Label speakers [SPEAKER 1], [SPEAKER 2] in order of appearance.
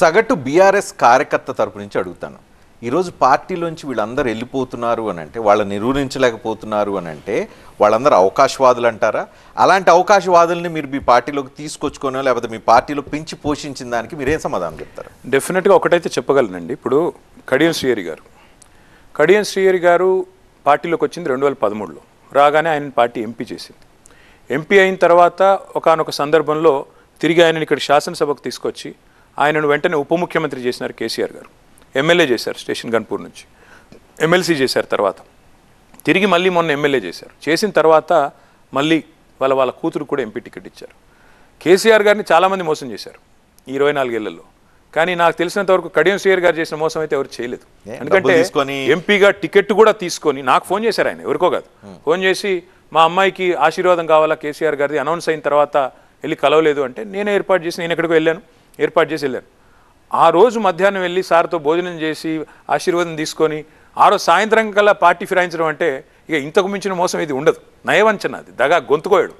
[SPEAKER 1] సగటు బీఆర్ఎస్ కార్యకర్త తరపు నుంచి అడుగుతాను ఈరోజు పార్టీలోంచి వీళ్ళందరూ వెళ్ళిపోతున్నారు అని అంటే వాళ్ళని నిరూపించలేకపోతున్నారు అని అంటే వాళ్ళందరూ అవకాశవాదులు అంటారా అలాంటి అవకాశవాదుల్ని మీరు మీ పార్టీలోకి తీసుకొచ్చుకోనో లేకపోతే మీ పార్టీలో పెంచి పోషించిన దానికి మీరేం సమాధానం
[SPEAKER 2] చెప్తారు డెఫినెట్గా ఒకటైతే చెప్పగలనండి ఇప్పుడు కడియం శ్రీహరి గారు కడియం శ్రీహరి గారు పార్టీలోకి వచ్చింది రెండు వేల పదమూడులో రాగానే ఆయన పార్టీ ఎంపీ చేసింది ఎంపీ అయిన తర్వాత ఒకనొక సందర్భంలో తిరిగి ఆయనని ఇక్కడ శాసనసభకు తీసుకొచ్చి ఆయనను వెంటనే ఉప ముఖ్యమంత్రి చేసినారు కేసీఆర్ గారు ఎమ్మెల్యే చేశారు స్టేషన్ గన్పూర్ నుంచి ఎమ్మెల్సీ చేశారు తర్వాత తిరిగి మళ్ళీ మొన్న ఎమ్మెల్యే చేశారు చేసిన తర్వాత మళ్ళీ వాళ్ళ వాళ్ళ కూతురు కూడా ఎంపీ టికెట్ ఇచ్చారు కేసీఆర్ గారిని చాలామంది మోసం చేశారు ఈ ఇరవై నాలుగేళ్లలో కానీ నాకు తెలిసినంత వరకు కడియం శ్రీయర్ గారు చేసిన మోసం అయితే ఎవరు చేయలేదు ఎందుకంటే ఎంపీగా టికెట్ కూడా తీసుకొని నాకు ఫోన్ చేశారు ఆయన ఎవరికో కాదు ఫోన్ చేసి మా అమ్మాయికి ఆశీర్వాదం కావాలా కేసీఆర్ గారిది అనౌన్స్ అయిన తర్వాత వెళ్ళి కలవలేదు అంటే నేనే ఏర్పాటు చేసి నేను ఎక్కడికి వెళ్ళాను ఏర్పాటు చేసి వెళ్ళాను ఆ రోజు మధ్యాహ్నం వెళ్ళి సార్తో భోజనం చేసి ఆశీర్వాదం తీసుకొని ఆ రోజు సాయంత్రం కల్లా పార్టీ ఫిరాయించడం అంటే ఇక ఇంతకు మించిన మోసం ఇది ఉండదు నయవంచన అది దగా గొంతుకోయడం